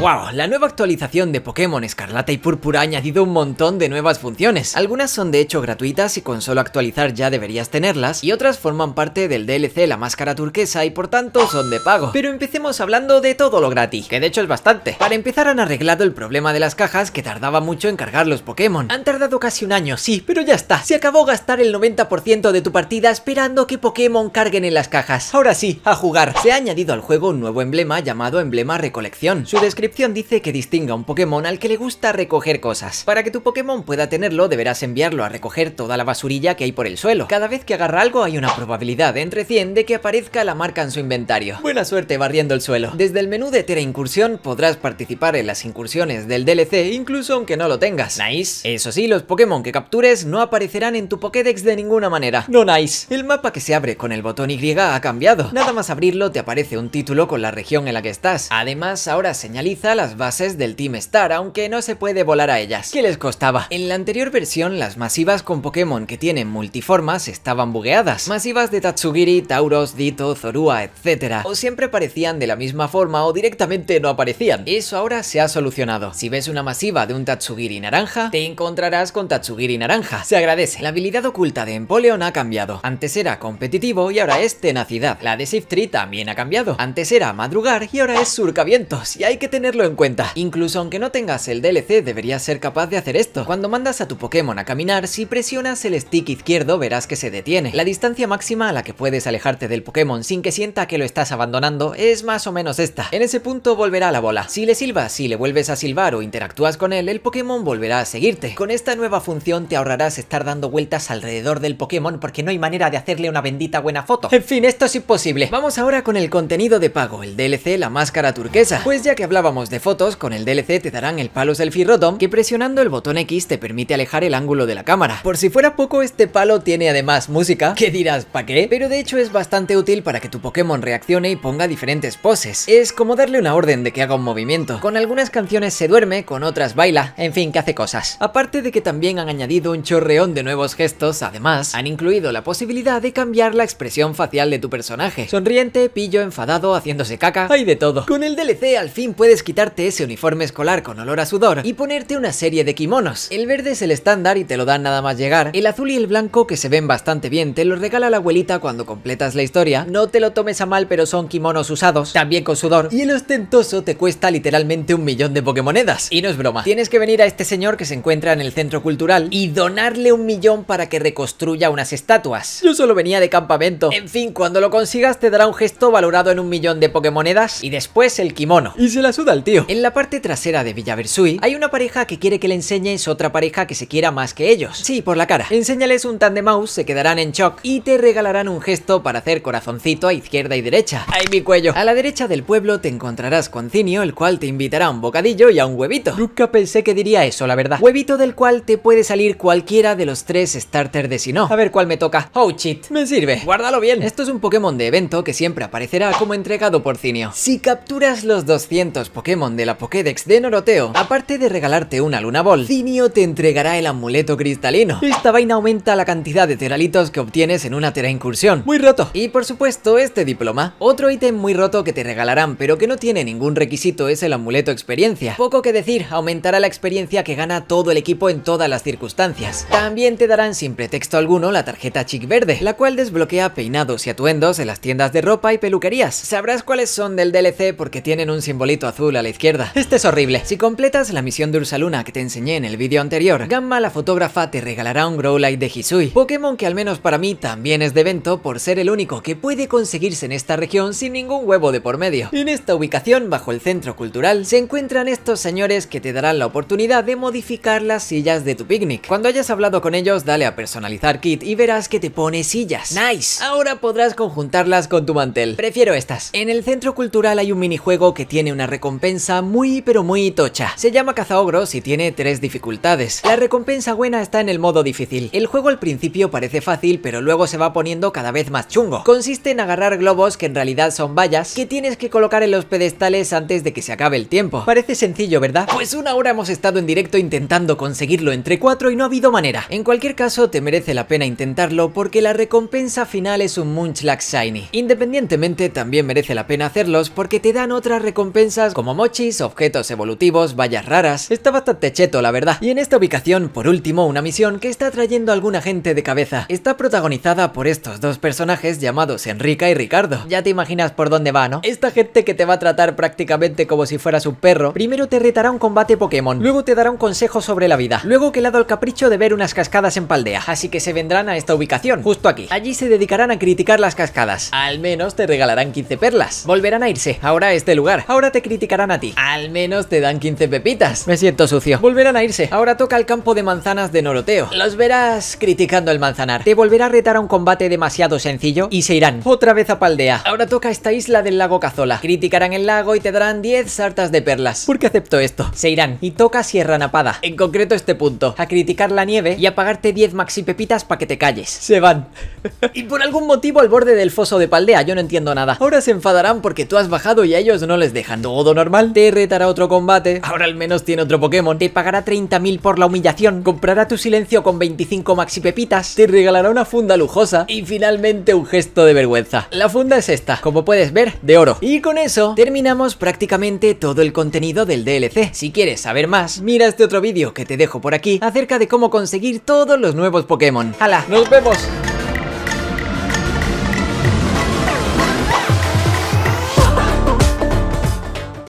¡Wow! La nueva actualización de Pokémon Escarlata y Púrpura ha añadido un montón de nuevas funciones. Algunas son de hecho gratuitas y con solo actualizar ya deberías tenerlas, y otras forman parte del DLC La Máscara Turquesa y por tanto son de pago. Pero empecemos hablando de todo lo gratis, que de hecho es bastante. Para empezar han arreglado el problema de las cajas que tardaba mucho en cargar los Pokémon. Han tardado casi un año, sí, pero ya está. Se acabó gastar el 90% de tu partida esperando que Pokémon carguen en las cajas. Ahora sí, a jugar. Se ha añadido al juego un nuevo emblema llamado Emblema Recolección. Su descripción dice que distinga un Pokémon al que le gusta recoger cosas. Para que tu Pokémon pueda tenerlo, deberás enviarlo a recoger toda la basurilla que hay por el suelo. Cada vez que agarra algo hay una probabilidad de entre 100 de que aparezca la marca en su inventario. Buena suerte barriendo el suelo. Desde el menú de Tera Incursión podrás participar en las incursiones del DLC incluso aunque no lo tengas. Nice. Eso sí, los Pokémon que captures no aparecerán en tu Pokédex de ninguna manera. No nice. El mapa que se abre con el botón Y ha cambiado. Nada más abrirlo te aparece un título con la región en la que estás. Además, ahora señaliza las bases del Team Star, aunque no se puede volar a ellas. ¿Qué les costaba? En la anterior versión, las masivas con Pokémon que tienen multiformas estaban bugueadas. Masivas de Tatsugiri, Tauros, Dito, Zorua, etc. O siempre parecían de la misma forma o directamente no aparecían. Eso ahora se ha solucionado. Si ves una masiva de un Tatsugiri naranja, te encontrarás con Tatsugiri naranja. Se agradece. La habilidad oculta de Empoleon ha cambiado. Antes era competitivo y ahora es tenacidad. La de Shiftree también ha cambiado. Antes era madrugar y ahora es surcavientos. Y hay que tener lo en cuenta. Incluso aunque no tengas el DLC, deberías ser capaz de hacer esto. Cuando mandas a tu Pokémon a caminar, si presionas el stick izquierdo verás que se detiene. La distancia máxima a la que puedes alejarte del Pokémon sin que sienta que lo estás abandonando es más o menos esta. En ese punto volverá la bola. Si le silbas, si le vuelves a silbar o interactúas con él, el Pokémon volverá a seguirte. Con esta nueva función te ahorrarás estar dando vueltas alrededor del Pokémon porque no hay manera de hacerle una bendita buena foto. En fin, esto es imposible. Vamos ahora con el contenido de pago, el DLC La Máscara Turquesa. Pues ya que hablábamos de fotos, con el DLC te darán el palo selfie rotom, que presionando el botón X te permite alejar el ángulo de la cámara. Por si fuera poco, este palo tiene además música, que dirás, ¿pa' qué? Pero de hecho es bastante útil para que tu Pokémon reaccione y ponga diferentes poses. Es como darle una orden de que haga un movimiento. Con algunas canciones se duerme, con otras baila, en fin, que hace cosas. Aparte de que también han añadido un chorreón de nuevos gestos, además, han incluido la posibilidad de cambiar la expresión facial de tu personaje. Sonriente, pillo, enfadado, haciéndose caca, hay de todo. Con el DLC al fin puedes quitarte ese uniforme escolar con olor a sudor y ponerte una serie de kimonos. El verde es el estándar y te lo dan nada más llegar. El azul y el blanco, que se ven bastante bien, te los regala la abuelita cuando completas la historia. No te lo tomes a mal, pero son kimonos usados, también con sudor. Y el ostentoso te cuesta literalmente un millón de pokémonedas. Y no es broma. Tienes que venir a este señor que se encuentra en el centro cultural y donarle un millón para que reconstruya unas estatuas. Yo solo venía de campamento. En fin, cuando lo consigas te dará un gesto valorado en un millón de pokémonedas y después el kimono. Y se la suda al tío. En la parte trasera de Villaversui hay una pareja que quiere que le enseñes otra pareja que se quiera más que ellos. Sí, por la cara. Enséñales un tan de mouse, se quedarán en shock y te regalarán un gesto para hacer corazoncito a izquierda y derecha. ¡Ay, mi cuello! A la derecha del pueblo te encontrarás con Cinio, el cual te invitará a un bocadillo y a un huevito. Nunca pensé que diría eso, la verdad. Huevito del cual te puede salir cualquiera de los tres starter de Sinnoh. A ver cuál me toca. Oh, shit. Me sirve. Guárdalo bien. Esto es un Pokémon de evento que siempre aparecerá como entregado por Cinio. Si capturas los 200 Pokémon de la Pokédex de Noroteo. Aparte de regalarte una Luna Ball, te entregará el amuleto cristalino. Esta vaina aumenta la cantidad de teralitos que obtienes en una tera incursión. Muy roto. Y por supuesto, este diploma. Otro ítem muy roto que te regalarán, pero que no tiene ningún requisito, es el amuleto experiencia. Poco que decir, aumentará la experiencia que gana todo el equipo en todas las circunstancias. También te darán sin pretexto alguno la tarjeta Chic Verde, la cual desbloquea peinados y atuendos en las tiendas de ropa y peluquerías. Sabrás cuáles son del DLC porque tienen un simbolito azul a la izquierda. Este es horrible. Si completas la misión de Ursaluna que te enseñé en el vídeo anterior, Gamma la fotógrafa te regalará un Growlite de Hisui, Pokémon que al menos para mí también es de evento por ser el único que puede conseguirse en esta región sin ningún huevo de por medio. En esta ubicación, bajo el centro cultural, se encuentran estos señores que te darán la oportunidad de modificar las sillas de tu picnic. Cuando hayas hablado con ellos, dale a personalizar kit y verás que te pone sillas. ¡Nice! Ahora podrás conjuntarlas con tu mantel. Prefiero estas. En el centro cultural hay un minijuego que tiene una recompensa recompensa muy pero muy tocha. Se llama cazaogros y tiene tres dificultades. La recompensa buena está en el modo difícil. El juego al principio parece fácil pero luego se va poniendo cada vez más chungo. Consiste en agarrar globos que en realidad son vallas que tienes que colocar en los pedestales antes de que se acabe el tiempo. Parece sencillo, ¿verdad? Pues una hora hemos estado en directo intentando conseguirlo entre cuatro y no ha habido manera. En cualquier caso, te merece la pena intentarlo porque la recompensa final es un Munchlax Shiny. Independientemente, también merece la pena hacerlos porque te dan otras recompensas como mochis, objetos evolutivos, vallas raras. Está bastante cheto, la verdad. Y en esta ubicación, por último, una misión que está trayendo a alguna gente de cabeza. Está protagonizada por estos dos personajes llamados Enrica y Ricardo. Ya te imaginas por dónde va, ¿no? Esta gente que te va a tratar prácticamente como si fueras un perro, primero te retará un combate Pokémon, luego te dará un consejo sobre la vida, luego que le ha el capricho de ver unas cascadas en Paldea, así que se vendrán a esta ubicación, justo aquí. Allí se dedicarán a criticar las cascadas. Al menos te regalarán 15 perlas. Volverán a irse, ahora a este lugar. Ahora te criticarán a ti. Al menos te dan 15 pepitas. Me siento sucio. Volverán a irse. Ahora toca el campo de manzanas de Noroteo. Los verás criticando el manzanar. Te volverá a retar a un combate demasiado sencillo y se irán. Otra vez a Paldea. Ahora toca esta isla del lago Cazola. Criticarán el lago y te darán 10 sartas de perlas. ¿Por qué acepto esto? Se irán. Y toca Sierra Napada. En concreto este punto. A criticar la nieve y a pagarte 10 maxi pepitas para que te calles. Se van. y por algún motivo al borde del foso de Paldea. Yo no entiendo nada. Ahora se enfadarán porque tú has bajado y a ellos no les dejan. Todo normal mal, te retará otro combate, ahora al menos tiene otro Pokémon, te pagará 30.000 por la humillación, comprará tu silencio con 25 maxi pepitas, te regalará una funda lujosa y finalmente un gesto de vergüenza. La funda es esta, como puedes ver, de oro. Y con eso terminamos prácticamente todo el contenido del DLC. Si quieres saber más, mira este otro vídeo que te dejo por aquí acerca de cómo conseguir todos los nuevos Pokémon. ¡Hala! ¡Nos vemos!